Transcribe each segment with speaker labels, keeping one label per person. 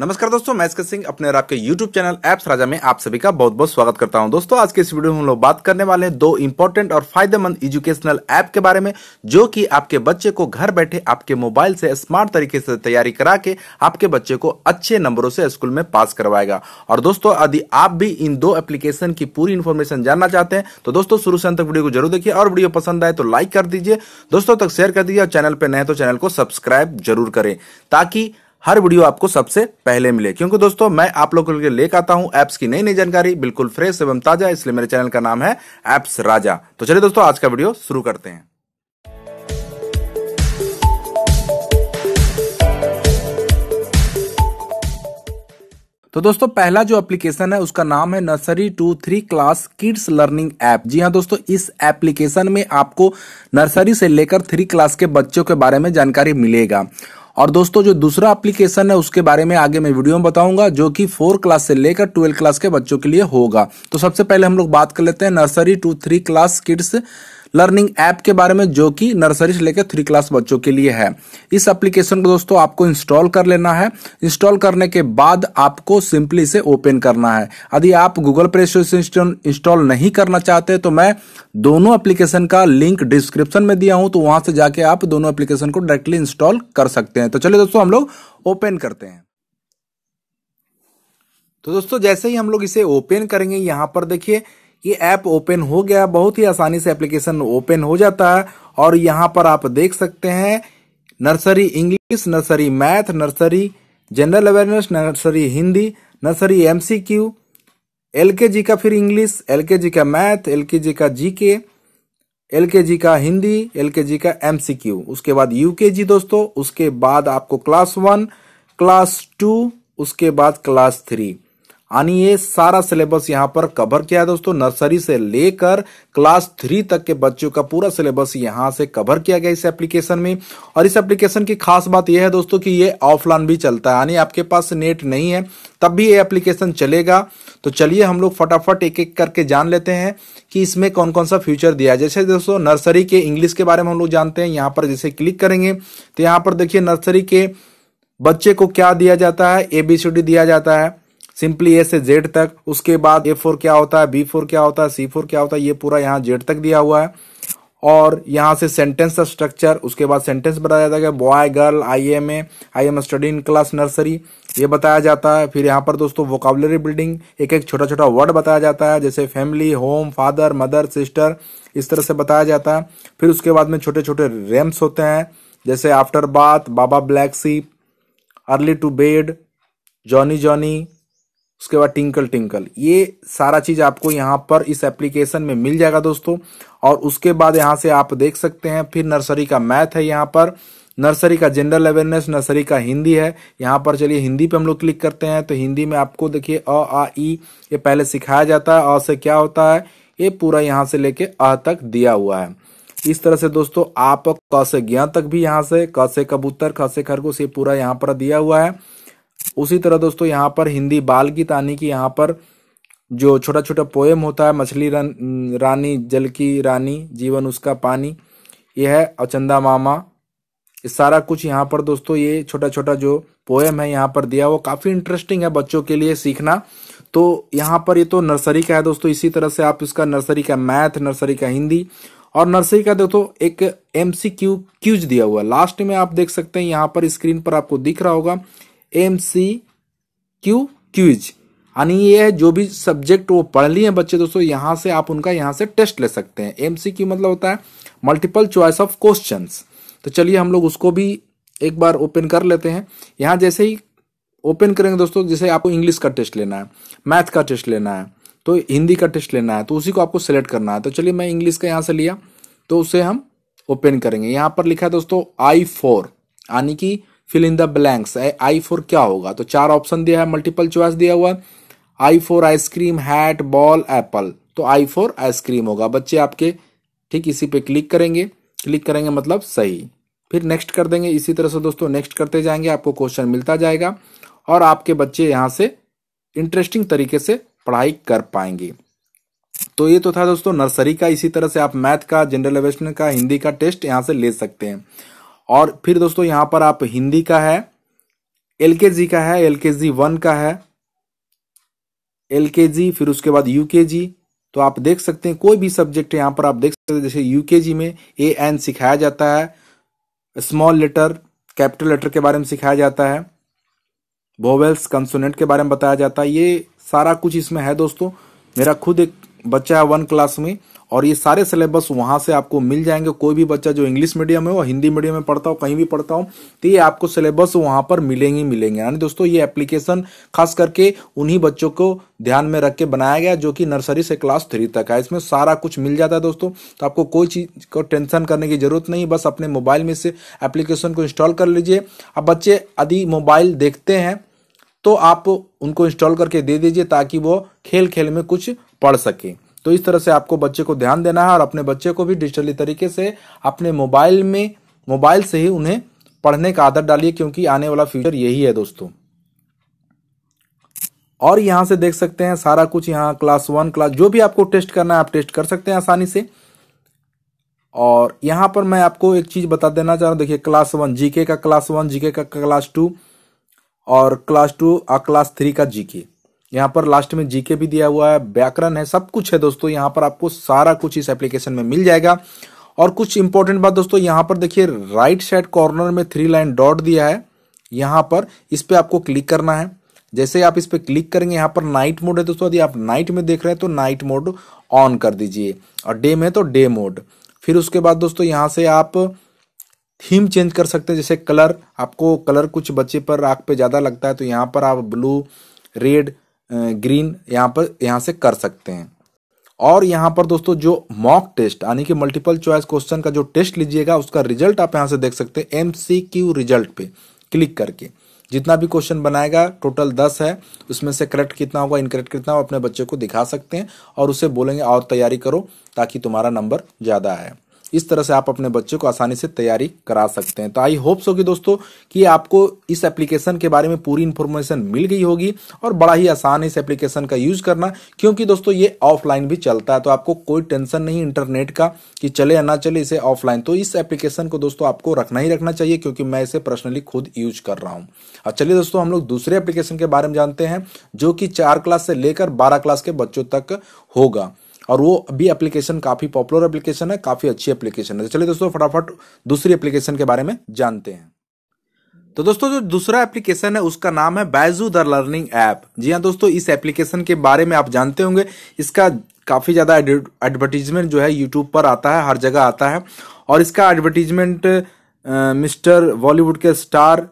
Speaker 1: नमस्कार दोस्तों मैं सिंह अपने और आपके YouTube चैनल एप्स राजा में आप सभी का बहुत बहुत स्वागत करता हूं दोस्तों आज के इस वीडियो में हम लोग बात करने वाले हैं दो इंपॉर्टेंट और फायदेमंद एजुकेशनल ऐप के बारे में जो कि आपके बच्चे को घर बैठे आपके मोबाइल से स्मार्ट तरीके से तैयारी करा के आपके बच्चे को अच्छे नंबरों से स्कूल में पास करवाएगा और दोस्तों यदि आप भी इन दो एप्लीकेशन की पूरी इन्फॉर्मेशन जानना चाहते हैं तो दोस्तों शुरू से अंत तक वीडियो को जरूर देखिए और वीडियो पसंद आए तो लाइक कर दीजिए दोस्तों तक शेयर कर दीजिए और चैनल पर नए तो चैनल को सब्सक्राइब जरूर करें ताकि हर वीडियो आपको सबसे पहले मिले क्योंकि दोस्तों मैं आप लोगों के लिए लेकर आता हूं एप्स की नई नई जानकारी बिल्कुल फ्रेश एवं ताजा इसलिए मेरे चैनल का नाम है एप्स राजा तो चलिए दोस्तों आज का वीडियो शुरू करते हैं तो दोस्तों पहला जो एप्लीकेशन है उसका नाम है nursery to three class kids learning app जी हाँ दोस्तों इस एप्लीकेशन में आपको नर्सरी से लेकर थ्री क्लास के बच्चों के बारे में जानकारी मिलेगा और दोस्तों जो दूसरा एप्लीकेशन है उसके बारे में आगे मैं वीडियो में बताऊंगा जो कि फोर क्लास से लेकर ट्वेल्व क्लास के बच्चों के लिए होगा तो सबसे पहले हम लोग बात कर लेते हैं nursery to three class kids learning app के बारे में जो कि नर्सरी से लेकर थ्री क्लास बच्चों के लिए है इस एप्लीकेशन को दोस्तों आपको इंस्टॉल कर लेना है इंस्टॉल करने के बाद आपको सिंपली इसे ओपन करना है यदि आप गूगल प्ले स्टोर से इंस्टॉल नहीं करना चाहते तो मैं दोनों एप्लीकेशन का लिंक डिस्क्रिप्शन में दिया हूं तो वहां से जाके आप दोनों एप्लीकेशन को डायरेक्टली इंस्टॉल कर सकते हैं तो चलिए दोस्तों हम लोग ओपन करते हैं तो दोस्तों जैसे ही हम लोग इसे ओपन करेंगे यहां पर देखिए ये ऐप ओपन हो गया बहुत ही आसानी से एप्लीकेशन ओपन हो जाता है और यहाँ पर आप देख सकते हैं nursery English nursery math nursery general awareness nursery Hindi nursery MCQ LKG का फिर इंग्लिश एलकेजी का मैथ एलकेजी का जीके एलकेजी का हिंदी एलकेजी का एमसीक्यू उसके बाद यूकेजी दोस्तों उसके बाद आपको क्लास वन क्लास टू उसके बाद क्लास थ्री यानी ये सारा सिलेबस यहाँ पर कवर किया है दोस्तों नर्सरी से लेकर क्लास थ्री तक के बच्चों का पूरा सिलेबस यहाँ से कवर किया गया इस एप्लीकेशन में और इस एप्लीकेशन की खास बात यह है दोस्तों कि ये ऑफलाइन भी चलता है यानी आपके पास नेट नहीं है तब भी ये एप्लीकेशन चलेगा तो चलिए हम लोग फटाफट एक एक करके जान लेते हैं कि इसमें कौन कौन सा फ्यूचर दिया है जैसे दोस्तों नर्सरी के इंग्लिश के बारे में हम लोग जानते हैं यहाँ पर जैसे क्लिक करेंगे तो यहाँ पर देखिए नर्सरी के बच्चे को क्या दिया जाता है ए बी सी डी दिया जाता है सिंपली ए से जेड तक उसके बाद ए फोर क्या होता है बी फोर क्या होता है सी फोर क्या होता है ये पूरा यहाँ जेड तक दिया हुआ है और यहाँ से सेंटेंस का स्ट्रक्चर उसके बाद सेंटेंस बताया जाता है boy girl I am a I am study in class nursery ये बताया जाता है फिर यहाँ पर दोस्तों वोकाबलरी बिल्डिंग एक एक छोटा छोटा वर्ड बताया जाता है जैसे family home father mother sister इस तरह से बताया जाता है फिर उसके बाद में छोटे छोटे रेम्स होते हैं जैसे after bath baa baa black sheep early to bed Johnny Johnny उसके बाद टिंकल टिंकल ये सारा चीज आपको यहाँ पर इस एप्लीकेशन में मिल जाएगा दोस्तों और उसके बाद यहाँ से आप देख सकते हैं फिर नर्सरी का मैथ है यहाँ पर नर्सरी का जनरल अवेयरनेस नर्सरी का हिंदी है यहाँ पर चलिए हिंदी पे हम लोग क्लिक करते हैं तो हिंदी में आपको देखिए अ आ ई ये पहले सिखाया जाता है अ से क्या होता है ये पूरा यहाँ से लेके अ तक दिया हुआ है इस तरह से दोस्तों आप क से ज्ञा तक भी यहाँ से क से कबूतर क से खरगोश ये पूरा यहाँ पर दिया हुआ है उसी तरह दोस्तों यहाँ पर हिंदी बाल की तानी की यहाँ पर जो छोटा छोटा पोएम होता है मछली रन, रानी जल की रानी जीवन उसका पानी यह है अचंदा मामा मामा सारा कुछ यहाँ पर दोस्तों ये छोटा छोटा जो पोएम है यहाँ पर दिया हुआ काफ़ी इंटरेस्टिंग है बच्चों के लिए सीखना तो यहाँ पर ये तो नर्सरी का है दोस्तों इसी तरह से आप इसका नर्सरी का मैथ नर्सरी का हिंदी और नर्सरी का दोस्तों एक एम सी क्यूज दिया हुआ लास्ट में आप देख सकते हैं यहाँ पर स्क्रीन पर आपको दिख रहा होगा एम सी क्यू क्यूज यानी ये है जो भी सब्जेक्ट वो पढ़ लिए हैं बच्चे दोस्तों यहाँ से आप उनका यहाँ से टेस्ट ले सकते हैं एम सी क्यू मतलब होता है मल्टीपल चॉइस ऑफ क्वेश्चन तो चलिए हम लोग उसको भी एक बार ओपन कर लेते हैं यहाँ जैसे ही ओपन करेंगे दोस्तों जैसे आपको इंग्लिश का टेस्ट लेना है मैथ का टेस्ट लेना है तो हिंदी का टेस्ट लेना है तो उसी को आपको सेलेक्ट करना है तो चलिए मैं इंग्लिश का यहाँ से लिया तो उसे हम ओपन करेंगे यहाँ पर लिखा है दोस्तों आई फोर यानी कि fill in the blanks I for क्या होगा तो चार ऑप्शन दिया है मल्टीपल चॉइस दिया हुआ I for ice cream hat ball apple तो आई फोर आइसक्रीम होगा बच्चे आपके ठीक इसी पे क्लिक करेंगे क्लिक करेंगे मतलब सही फिर नेक्स्ट कर देंगे इसी तरह से दोस्तों नेक्स्ट करते जाएंगे आपको क्वेश्चन मिलता जाएगा और आपके बच्चे यहाँ से इंटरेस्टिंग तरीके से पढ़ाई कर पाएंगे तो ये तो था दोस्तों नर्सरी का इसी तरह से आप मैथ का जनरल एवेशन का हिंदी का टेस्ट यहाँ से ले सकते हैं और फिर दोस्तों यहाँ पर आप हिंदी का है एल के जी का है एल के जी वन का है एल के जी फिर उसके बाद यू के जी तो आप देख सकते हैं कोई भी सब्जेक्ट यहाँ पर आप देख सकते हैं जैसे यू के जी में ए एन सिखाया जाता है स्मॉल लेटर कैपिटल लेटर के बारे में सिखाया जाता है वोवेल्स कंसोनेंट के बारे में बताया जाता है ये सारा कुछ इसमें है दोस्तों मेरा खुद एक बच्चा है वन क्लास में और ये सारे सिलेबस वहाँ से आपको मिल जाएंगे कोई भी बच्चा जो इंग्लिश मीडियम है वो हिंदी मीडियम में पढ़ता हो कहीं भी पढ़ता हो तो ये आपको सिलेबस वहाँ पर मिलेंगे मिलेंगे यानी दोस्तों ये एप्लीकेशन खास करके उन्हीं बच्चों को ध्यान में रख के बनाया गया जो कि नर्सरी से क्लास थ्री तक है इसमें सारा कुछ मिल जाता है दोस्तों तो आपको कोई चीज़ को टेंशन करने की ज़रूरत नहीं बस अपने मोबाइल में से एप्लीकेशन को इंस्टॉल कर लीजिए अब बच्चे यदि मोबाइल देखते हैं तो आप उनको इंस्टॉल करके दे दीजिए ताकि वो खेल खेल में कुछ पढ़ सकें तो इस तरह से आपको बच्चे को ध्यान देना है और अपने बच्चे को भी डिजिटली तरीके से अपने मोबाइल में मोबाइल से ही उन्हें पढ़ने का आदत डालिए क्योंकि आने वाला फ्यूचर यही है दोस्तों और यहां से देख सकते हैं सारा कुछ यहाँ क्लास वन क्लास जो भी आपको टेस्ट करना है आप टेस्ट कर सकते हैं आसानी से और यहां पर मैं आपको एक चीज़ बता देना चाह रहा हूं देखिए क्लास वन जीके का क्लास वन जीके का क्लास टू और क्लास टू और क्लास थ्री का जीके यहाँ पर लास्ट में जीके भी दिया हुआ है व्याकरण है सब कुछ है दोस्तों यहाँ पर आपको सारा कुछ इस एप्लीकेशन में मिल जाएगा और कुछ इंपॉर्टेंट बात दोस्तों यहाँ पर देखिए राइट साइड कॉर्नर में थ्री लाइन डॉट दिया है यहाँ पर इस पर आपको क्लिक करना है जैसे आप इस पर क्लिक करेंगे यहाँ पर नाइट मोड है दोस्तों यदि आप नाइट में देख रहे हैं तो नाइट मोड ऑन कर दीजिए और डे में तो डे मोड फिर उसके बाद दोस्तों यहाँ से आप थीम चेंज कर सकते हैं जैसे कलर आपको कलर कुछ बच्चे पर आँख पे ज़्यादा लगता है तो यहाँ पर आप ब्लू रेड ग्रीन यहाँ पर यहाँ से कर सकते हैं और यहाँ पर दोस्तों जो मॉक टेस्ट यानी कि मल्टीपल चॉइस क्वेश्चन का जो टेस्ट लीजिएगा उसका रिजल्ट आप यहाँ से देख सकते हैं एम सी क्यू रिजल्ट पे क्लिक करके जितना भी क्वेश्चन बनाएगा टोटल दस है उसमें से करेक्ट कितना होगा इनकरेक्ट कितना होगा अपने बच्चे को दिखा सकते हैं और उसे बोलेंगे और तैयारी करो ताकि तुम्हारा नंबर ज़्यादा आए इस तरह से आप अपने बच्चे को आसानी से तैयारी करा सकते हैं तो आई होप सो कि दोस्तों कि आपको इस एप्लीकेशन के बारे में पूरी इन्फॉर्मेशन मिल गई होगी और बड़ा ही आसान है इस एप्लीकेशन का यूज करना क्योंकि दोस्तों ये ऑफलाइन भी चलता है तो आपको कोई टेंशन नहीं इंटरनेट का कि चले या ना चले इसे ऑफलाइन तो इस एप्लीकेशन को दोस्तों आपको रखना ही रखना चाहिए क्योंकि मैं इसे पर्सनली खुद यूज कर रहा हूँ और चलिए दोस्तों हम लोग दूसरे एप्लीकेशन के बारे में जानते हैं जो कि चार क्लास से लेकर बारह क्लास के बच्चों तक होगा और वो अभी एप्लीकेशन काफ़ी पॉपुलर एप्लीकेशन है काफ़ी अच्छी एप्लीकेशन है तो चलिए दोस्तों फटाफट दूसरी एप्लीकेशन के बारे में जानते हैं तो दोस्तों जो दूसरा एप्लीकेशन है उसका नाम है बैजू द लर्निंग ऐप जी हाँ दोस्तों इस एप्लीकेशन के बारे में आप जानते होंगे इसका काफ़ी ज़्यादा एडवर्टीजमेंट जो है यूट्यूब पर आता है हर जगह आता है और इसका एडवर्टीजमेंट मिस्टर बॉलीवुड के स्टार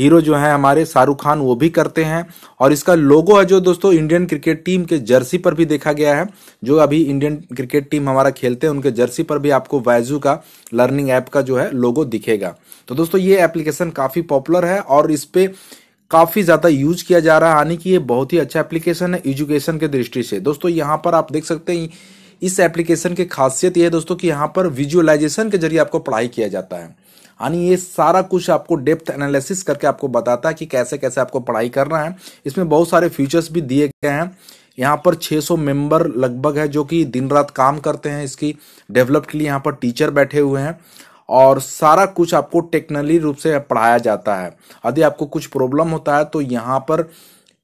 Speaker 1: हीरो जो है हमारे शाहरुख खान वो भी करते हैं और इसका लोगो है जो दोस्तों इंडियन क्रिकेट टीम के जर्सी पर भी देखा गया है जो अभी इंडियन क्रिकेट टीम हमारा खेलते हैं उनके जर्सी पर भी आपको वैजू का लर्निंग ऐप का जो है लोगो दिखेगा तो दोस्तों ये एप्लीकेशन काफ़ी पॉपुलर है और इस पर काफ़ी ज़्यादा यूज किया जा रहा है यानी कि ये बहुत ही अच्छा एप्लीकेशन है एजुकेशन के दृष्टि से दोस्तों यहाँ पर आप देख सकते हैं इस एप्लीकेशन की खासियत ये है दोस्तों कि यहाँ पर विजुअलाइजेशन के जरिए आपको पढ़ाई किया जाता है यानी ये सारा कुछ आपको डेप्थ एनालिसिस करके आपको बताता है कि कैसे कैसे आपको पढ़ाई करना है इसमें बहुत सारे फीचर्स भी दिए गए हैं यहाँ पर 600 मेंबर लगभग है जो कि दिन रात काम करते हैं इसकी डेवलप के लिए यहाँ पर टीचर बैठे हुए हैं और सारा कुछ आपको टेक्नोली रूप से पढ़ाया जाता है यदि आपको कुछ प्रॉब्लम होता है तो यहाँ पर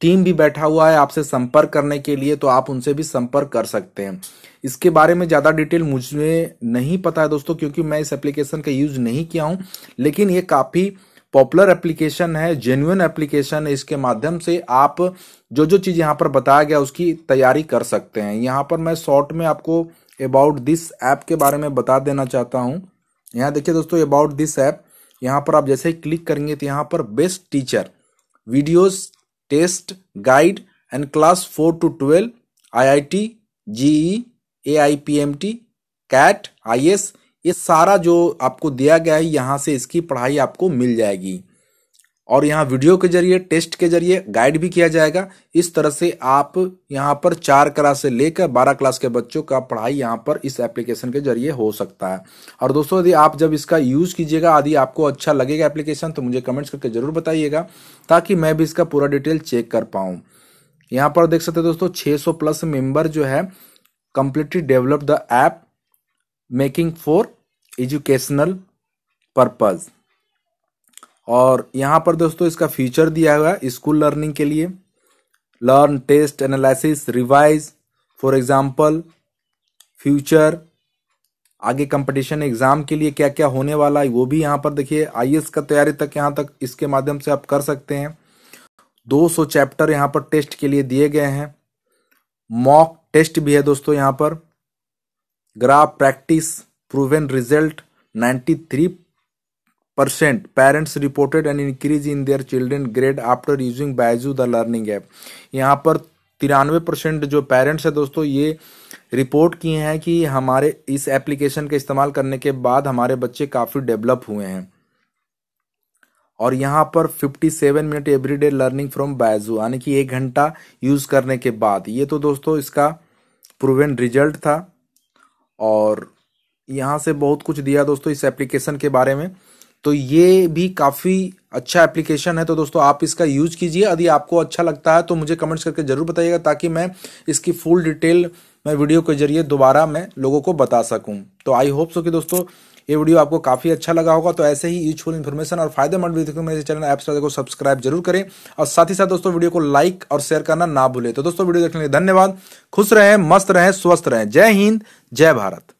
Speaker 1: टीम भी बैठा हुआ है आपसे संपर्क करने के लिए तो आप उनसे भी संपर्क कर सकते हैं इसके बारे में ज़्यादा डिटेल मुझे नहीं पता है दोस्तों क्योंकि मैं इस एप्लीकेशन का यूज़ नहीं किया हूँ लेकिन ये काफ़ी पॉपुलर एप्लीकेशन है जेन्यून एप्लीकेशन है इसके माध्यम से आप जो जो चीज़ यहाँ पर बताया गया उसकी तैयारी कर सकते हैं यहाँ पर मैं शॉर्ट में आपको अबाउट दिस ऐप के बारे में बता देना चाहता हूँ यहाँ देखिए दोस्तों अबाउट दिस ऐप यहाँ पर आप जैसे ही क्लिक करेंगे तो यहाँ पर best teacher videos test guide and class four to twelve I I T J E E A I P M T आई एस ये सारा जो आपको दिया गया है यहाँ से इसकी पढ़ाई आपको मिल जाएगी और यहाँ वीडियो के जरिए टेस्ट के जरिए गाइड भी किया जाएगा इस तरह से आप यहाँ पर चार क्लास से लेकर बारह क्लास के बच्चों का पढ़ाई यहाँ पर इस एप्लीकेशन के जरिए हो सकता है और दोस्तों यदि आप जब इसका यूज़ कीजिएगा यदि आपको अच्छा लगेगा एप्लीकेशन तो मुझे कमेंट्स करके ज़रूर बताइएगा ताकि मैं भी इसका पूरा डिटेल चेक कर पाऊँ यहाँ पर देख सकते दोस्तों छः प्लस मेम्बर जो है completely develop the app making for educational purpose और यहाँ पर दोस्तों इसका फीचर दिया हुआ है स्कूल लर्निंग के लिए learn test analysis revise for example future आगे कंपटीशन एग्जाम के लिए क्या क्या होने वाला है वो भी यहाँ पर देखिए आई का तैयारी तक यहाँ तक इसके माध्यम से आप कर सकते हैं 200 चैप्टर यहाँ पर टेस्ट के लिए दिए गए हैं मॉक टेस्ट भी है दोस्तों यहाँ पर graph practice proven result 93 percent parents reported an increase in their children grade after using Byju's the learning app यहाँ पर तिरानवे परसेंट जो पेरेंट्स है दोस्तों ये रिपोर्ट किए हैं कि हमारे इस एप्लीकेशन के इस्तेमाल करने के बाद हमारे बच्चे काफ़ी डेवलप हुए हैं और यहाँ पर 57 minute everyday learning from Byju's यानी कि एक घंटा यूज़ करने के बाद ये तो दोस्तों इसका प्रूवन रिजल्ट था और यहाँ से बहुत कुछ दिया दोस्तों इस एप्लीकेशन के बारे में तो ये भी काफ़ी अच्छा एप्लीकेशन है तो दोस्तों आप इसका यूज कीजिए यदि आपको अच्छा लगता है तो मुझे कमेंट्स करके ज़रूर बताइएगा ताकि मैं इसकी फुल डिटेल मैं वीडियो के जरिए दोबारा मैं लोगों को बता सकूं तो आई होप सो कि दोस्तों ये वीडियो आपको काफ़ी अच्छा लगा होगा तो ऐसे ही यूजफुल इन्फॉर्मेशन और फायदेमंद वीडियो मेरे चैनल ऐप्स को सब्सक्राइब जरूर करें और साथ ही साथ दोस्तों वीडियो को लाइक और शेयर करना ना भूलें तो दोस्तों वीडियो देखने के लिए धन्यवाद खुश रहें मस्त रहें स्वस्थ रहें जय हिंद जय भारत